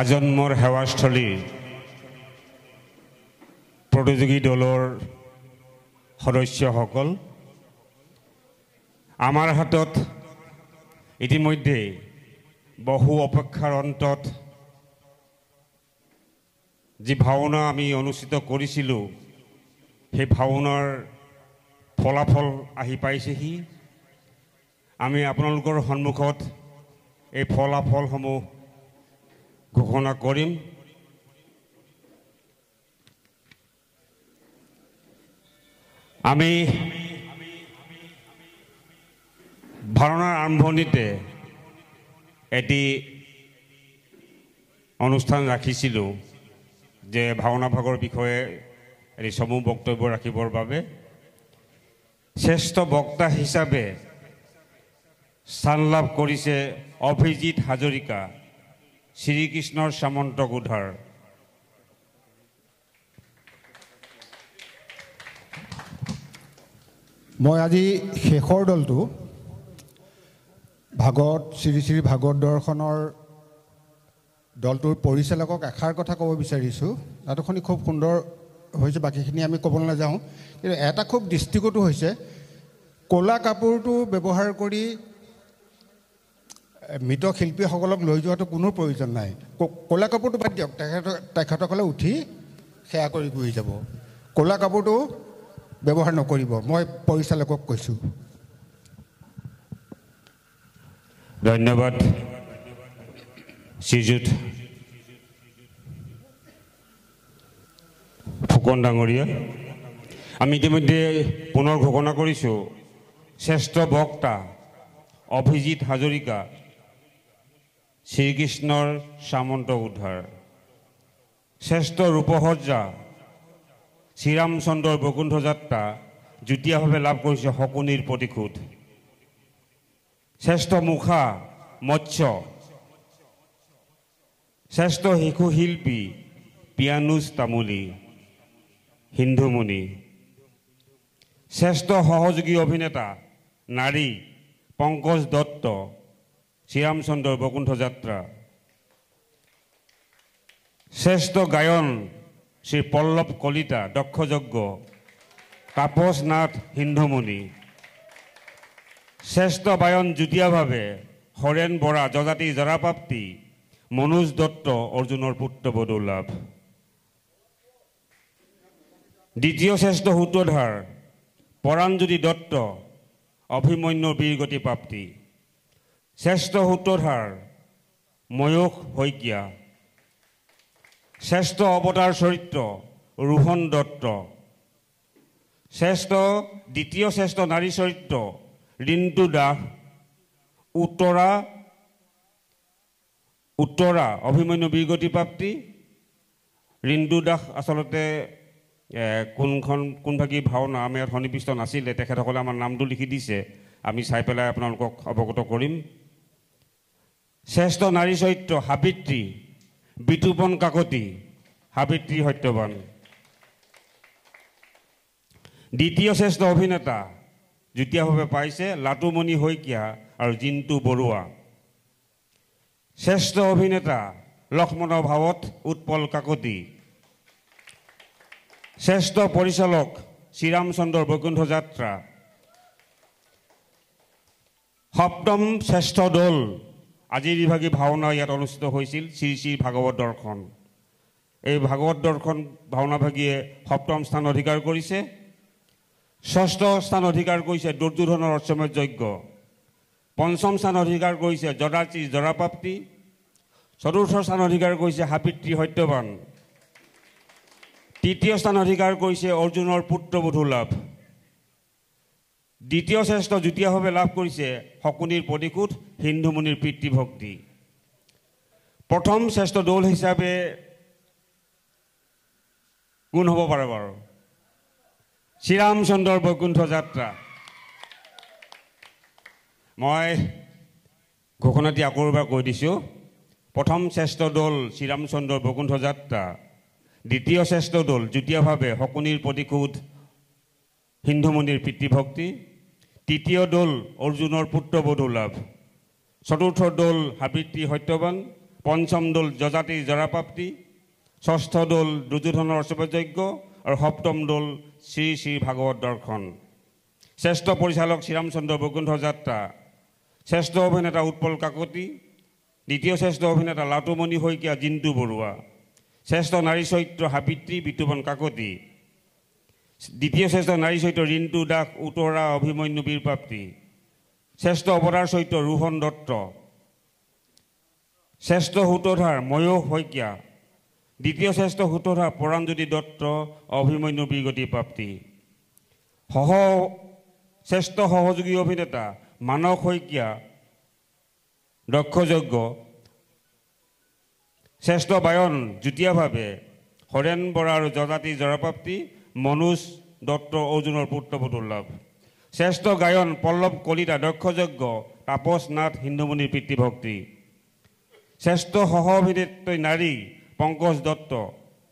আজন্মৰ সেৱাস্থলীৰ প্ৰতিযোগী দলৰ সদস্যসকল আমাৰ হাতত ইতিমধ্যে বহু অপেক্ষাৰ অন্তত যি ভাওনা আমি অনুষ্ঠিত কৰিছিলোঁ সেই ভাওনাৰ ফলাফল আহি পাইছেহি আমি আপোনালোকৰ সন্মুখত এই ফলাফলসমূহ ঘোষণা কৰিম আমি ভাওনাৰ আৰম্ভণিতে এটি অনুষ্ঠান ৰাখিছিলোঁ যে ভাওনা ভাগৰ বিষয়ে এটি চমু বক্তব্য ৰাখিবৰ বাবে শ্ৰেষ্ঠ বক্তা হিচাপে স্থান লাভ কৰিছে অভিজিত হাজৰিকা শ্ৰীকৃষ্ণৰ সামন্ত উদ্ধাৰ মই আজি শেষৰ দলটো ভাগৱত শ্ৰী শ্ৰী ভাগৱত দৰ্শনৰ দলটোৰ পৰিচালকক এষাৰ কথা ক'ব বিচাৰিছোঁ নাটকখনি খুব সুন্দৰ হৈছে বাকীখিনি আমি ক'বলৈ নাযাওঁ কিন্তু এটা খুব দৃষ্টিগতো হৈছে ক'লা কাপোৰটো ব্যৱহাৰ কৰি মৃত শিল্পীসকলক লৈ যোৱাটো কোনো প্ৰয়োজন নাই ক'লা কাপোৰটো বাদ দিয়ক তেখেতসকলে উঠি সেৱা কৰি গুচি যাব ক'লা কাপোৰটো ব্যৱহাৰ নকৰিব মই পৰিচালকক কৈছোঁ ধন্যবাদ শ্ৰীযুত ফুকন ডাঙৰীয়া আমি ইতিমধ্যে পুনৰ ঘোষণা কৰিছোঁ শ্ৰেষ্ঠ বক্তা অভিজিৎ হাজৰিকা শ্ৰীকৃষ্ণৰ সামন্ত উদ্ধাৰ শ্ৰেষ্ঠ ৰূপসজ্জা শ্ৰীৰামচন্দ্ৰৰ বৈকুণ্ঠ যাত্ৰা যুটীয়াভাৱে লাভ কৰিছে শকুনিৰ প্ৰতিশোধ শ্ৰেষ্ঠ মুখা মৎস্য শ্ৰেষ্ঠ শিশু শিল্পী পিয়ানুজ তামুলী সিন্ধুমণি শ্ৰেষ্ঠ সহযোগী অভিনেতা নাৰী পংকজ দত্ত শ্রীরামচন্দ্র বৈকুণ্ঠ যাত্রা শ্রেষ্ঠ গায়ন শ্রী পল্লব কলিতা দক্ষযজ্ঞ তাপসনাথ হিন্দুমণি শ্রেষ্ঠ বায়ন যুটিয়াভাবে হৰেণ বৰা যজাতি জৰাপ্ৰাপ্তি মনোজ দত্ত অৰ্জুনৰ পুত্ৰ বদৌলাভ দ্বিতীয় শ্ৰেষ্ঠ সূত্ৰধাৰ পৰাণজ্যোতি দত্ত অভিমন্যুৰ বীৰগতি প্ৰাপ্তি শ্ৰেষ্ঠ সূত্ৰধাৰ ময়ূষ শইকীয়া শ্ৰেষ্ঠ অৱতাৰ চৰিত্ৰ ৰোহন দত্ত শ্ৰেষ্ঠ দ্বিতীয় শ্ৰেষ্ঠ নাৰী চৰিত্ৰ ৰিণ্টু দাস উত্তৰা উত্তৰা অভিমন্যু বিৰগতিপ্ৰাপ্তি ৰিণ্টু দাস আচলতে কোনখন কোনভাগী ভাওনা আমাৰ ইয়াত সন্নিৱিষ্ট নাছিলে তেখেতসকলে আমাৰ নামটো লিখি দিছে আমি চাই পেলাই আপোনালোকক অৱগত কৰিম শ্ৰেষ্ঠ নাৰী চৰিত্ৰ সাবিত্ৰী বিতুপন কাকতি সাবিত্ৰী সত্যৱান দ্বিতীয় শ্ৰেষ্ঠ অভিনেতা যুটীয়াভাৱে পাইছে লাটুমণি শইকীয়া আৰু জিন্তু বৰুৱা শ্ৰেষ্ঠ অভিনেতা লক্ষ্মণ ভাৱত উৎপল কাকতি শ্ৰেষ্ঠ পৰিচালক শ্ৰীৰামচন্দ্ৰৰ বৈকুণ্ঠ যাত্ৰা সপ্তম শ্ৰেষ্ঠ দল আজিৰ বিভাগী ভাওনা ইয়াত অনুষ্ঠিত হৈছিল শ্ৰী শ্ৰী ভাগৱত দৰ্শন এই ভাগৱত দৰ্শন ভাওনাভাগীয়ে সপ্তম স্থান অধিকাৰ কৰিছে ষষ্ঠ স্থান অধিকাৰ কৰিছে দুৰ্যোধনৰ অশ্বমেধ যজ্ঞ পঞ্চম স্থান অধিকাৰ কৰিছে জদাচি জৰাপ্ৰাপ্তি চতুৰ্থ স্থান অধিকাৰ কৰিছে হাবিত্ৰী সত্যবান তৃতীয় স্থান অধিকাৰ কৰিছে অৰ্জুনৰ পুত্ৰবোধু লাভ দ্বিতীয় শ্ৰেষ্ঠ যুটীয়াভাৱে লাভ কৰিছে শকুনিৰ প্ৰতিশোধ হিন্দুমণিৰ পিতৃভক্তি প্ৰথম শ্ৰেষ্ঠ দৌল হিচাপে কোন হ'ব পাৰে বাৰু শ্ৰীৰামচন্দ্ৰৰ বৈকুণ্ঠ যাত্ৰা মই ঘোষণাটি আকৌ এবাৰ কৈ দিছোঁ প্ৰথম শ্ৰেষ্ঠ দৌল শ্ৰীৰামচন্দ্ৰৰ বৈকুণ্ঠ যাত্ৰা দ্বিতীয় শ্ৰেষ্ঠ দৌল যুটীয়াভাৱে শকুনিৰ প্ৰতিশোধ হিন্দুমণিৰ পিতৃভক্তি তৃতীয় দল অৰ্জুনৰ পুত্ৰবধূ লাভ চতুৰ্থ দল সাবিত্ৰী সত্যবান পঞ্চম দল যজাতি জৰাপ্ৰাপ্তি ষষ্ঠ দল দুৰ্যোধনৰ অশুভযজ্ঞ আৰু সপ্তম দল শ্ৰী শ্ৰী ভাগৱত দৰ্শন শ্ৰেষ্ঠ পৰিচালক শ্ৰীৰামচন্দ্ৰ বৈকুণ্ঠ যাত্ৰা শ্ৰেষ্ঠ অভিনেতা উৎপল কাকতি দ্বিতীয় শ্ৰেষ্ঠ অভিনেতা লাটুমণি শইকীয়া জিণ্টু বৰুৱা শ্ৰেষ্ঠ নাৰী চৰিত্ৰ সাবিত্ৰী বিতুপন কাকতি দ্বিতীয় শ্ৰেষ্ঠ নাৰী চৰিত্ৰ ৰিণ্টু দাস উত্তৰা অভিমন্যু বীৰপ্ৰাপ্তি শ্ৰেষ্ঠ অপৰাধ চৰিত্ৰ ৰোহন দত্ত শ্ৰেষ্ঠ সূতধাৰ ময়ূস শইকীয়া দ্বিতীয় শ্ৰেষ্ঠ সূতধাৰ পৰাণজ্যোতি দত্ত অভিমন্যু প্ৰাপ্তি সহ শ্ৰেষ্ঠ সহযোগী অভিনেতা মানস শইকীয়া দক্ষ যজ্ঞ শ্ৰেষ্ঠ বায়ন যুটীয়াভাৱে হৰেণ বৰা আৰু জজাতি জৰাপ্ৰাপ্তি মনোজ দত্ত অৰ্জুনৰ পুত্ৰপুত উল্লভ শ্ৰেষ্ঠ গায়ন পল্লৱ কলিতা দক্ষযজ্ঞ তাপস নাথ হিন্দুমণিৰ পিতৃভক্তি শ্ৰেষ্ঠ সহ অভিনেত্ৰী নাৰী পংকজ দত্ত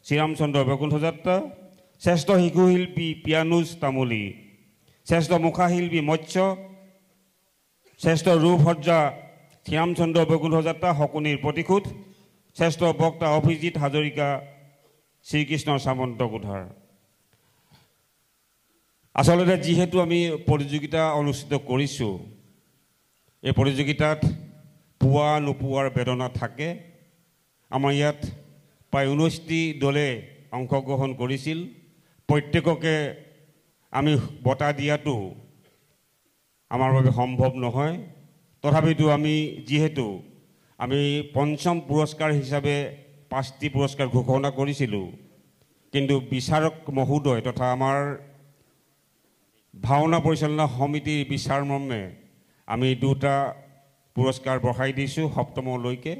শ্ৰীৰামচন্দ্ৰ বৈকুণ্ঠ শ্ৰেষ্ঠ শিশুশিল্পী পিয়ানুজ তামুলী শ্ৰেষ্ঠ মুখাশিল্পী মৎস্য শ্ৰেষ্ঠ ৰূপসজ্জা শ্ৰীৰামচন্দ্ৰ বৈকুণ্ঠ যাত্ৰা শকুনিৰ প্ৰতিশোধ শ্ৰেষ্ঠ বক্তা অভিজিত হাজৰিকা শ্ৰীকৃষ্ণ সামন্ত কোধাৰ আচলতে যিহেতু আমি প্ৰতিযোগিতা অনুষ্ঠিত কৰিছোঁ এই প্ৰতিযোগিতাত পোৱা নোপোৱাৰ বেদনা থাকে আমাৰ ইয়াত প্ৰায় ঊনৈছটি দলে অংশগ্ৰহণ কৰিছিল প্ৰত্যেককে আমি বঁটা দিয়াটো আমাৰ বাবে সম্ভৱ নহয় তথাপিতো আমি যিহেতু আমি পঞ্চম পুৰস্কাৰ হিচাপে পাঁচটি পুৰস্কাৰ ঘোষণা কৰিছিলোঁ কিন্তু বিচাৰক মহোদয় তথা আমাৰ ভাওনা পৰিচালনা সমিতিৰ বিচাৰমৰ্মে আমি দুটা পুৰস্কাৰ বঢ়াই দিছোঁ সপ্তমলৈকে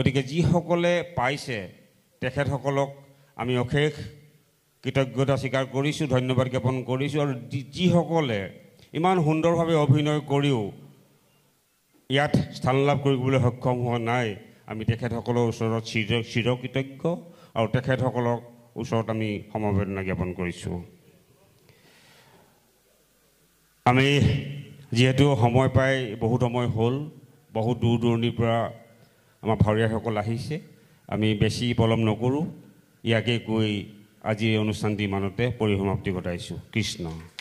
গতিকে যিসকলে পাইছে তেখেতসকলক আমি অশেষ কৃতজ্ঞতা স্বীকাৰ কৰিছোঁ ধন্যবাদ জ্ঞাপন কৰিছোঁ আৰু যিসকলে ইমান সুন্দৰভাৱে অভিনয় কৰিও ইয়াত স্থান লাভ কৰিবলৈ সক্ষম হোৱা নাই আমি তেখেতসকলৰ ওচৰত চিৰ চিৰকৃতজ্ঞ আৰু তেখেতসকলক ওচৰত আমি সমবেদনা জ্ঞাপন কৰিছোঁ আমি যিহেতু সময় পাই বহুত সময় হ'ল বহুত দূৰ দূৰণিৰ পৰা আমাৰ ভাৱৰীয়াসকল আহিছে আমি বেছি পলম নকৰোঁ ইয়াকে কৈ আজি অনুষ্ঠানটি ইমানতে পৰিসমাপ্তি ঘটাইছোঁ কৃষ্ণ